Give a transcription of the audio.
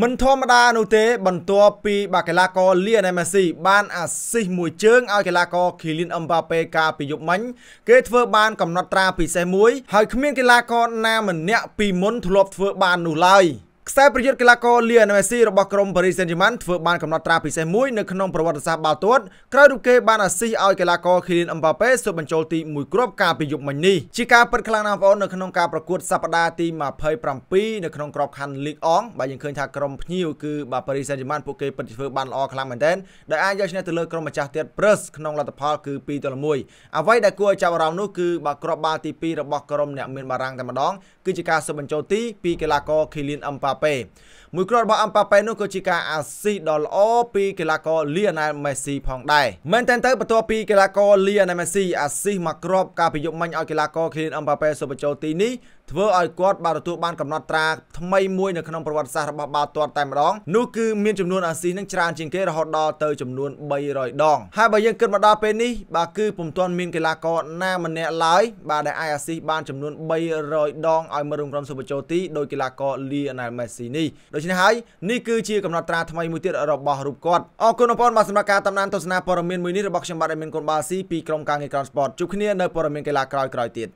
មិនធម្មតានោះទេបន្ទាប់ពីបាកីឡាករលីណែម៉េស៊ីបានអាស៊ីសមួយជើងឲ្យកីឡាករឃីលៀនអឹមបាប៉េកាលពីយប់មិញគេធ្វើបានកំណត់ត្រាពិសេសមួយហើយគ្មានកីឡាករណាម្នាក់ពីមុនធ្លាប់ធ្វើបាននោះឡើយ។ខ្សែប្រយុទ្ធកីឡាករលីអេនមេស៊ីរបស់ក្រុមប៉ារីសសែនជឺម៉ាន់ធ្វើបានកំណត់ត្រាពិសេសមួយនៅក្នុងប្រវត្តិសាស្ត្របាល់ទាត់ក្រោយរូបគេបានអាស៊ីឲ្យកីឡាករឃីលៀនអឹមបាប៉េស៊ូបបញ្ចូលទី1គ្រាប់កាលពីយប់មិញនេះជាការពិតខ្លាំងណាស់បងប្អូននៅក្នុងការប្រកួតសប្តាហ៍ទី27នៅក្នុងក្របខ័ណ្ឌលីកអង់បាទយើងឃើញថាក្រុមភ្ញៀវគឺបាទប៉ារីសសែនជឺម៉ាន់ពួកគេពិតជាធ្វើបានល្អខ្លាំងមែនទែនដែលអាចយកឈ្នះទៅលើក្រុមម្ចាស់ទៀតព្រើសក្នុងលទ្ធផលគឺ2ទល់1អ្វីដែលគួរឲ្យចាប់អារម្មណ៍នោះគឺបាទគ្រាប់បាល់ទី2របស់ក្រុមអ្នកមានបារាំងតែម្ដងគឺជាការស៊ូបបញ្ចូលទីពីកីឡាករឃីលៀនអឹមបាប៉ាប៉េមួយគ្រាប់របស់អឹមប៉ាប៉េនោះគឺជាការអាស៊ីដ៏ល្អពីកីឡាករលីយ៉ាណែលមេស៊ីផងដែរមែនតើទៅបន្ទាប់ពីកីឡាករលីយ៉ាណែលមេស៊ីអាស៊ីមួយគ្រាប់កាលពីយប់មិញឲ្យកីឡាករឃ្លីនអឹមប៉ាប៉េសូមបញ្ចូលទីនេះធ្វើឲ្យគាត់បានទទួលបានកំណត់ត្រាថ្មីមួយនៅក្នុងប្រវត្តិសាស្ត្ររបស់បាល់ទាត់តែម្ដងនោះគឺមានចំនួនអាស៊ីនឹងច្រើនជាងគេរហូតដល់ទៅចំនួន300ដងហើយបើយើងគិតមកដល់ពេលនេះបាទគឺពុំទាន់មានកីឡាករណាម្នាក់ឡើយបាទដែលអាចអាស៊ីបានចំនួន300ដងឲ្យមើលរំក្រុមសុបជោទីដោយកីឡាករលីយ៉ាណែលមេ Messi នេះដូច្នេះហើយនេះគឺជាកំណត់ត្រាថ្មីមួយទៀតរបស់រូបគាត់អរគុណបងប្អូនបាទសម្រាប់ការតាមដានទស្សនាព័ត៌មានមួយនេះរបស់ខ្ញុំបាទអេមីនកូនបាល់ស៊ីពីក្រុមការងារ Crown Sport ជួបគ្នានៅព័ត៌មានកីឡាក្រោយៗទៀត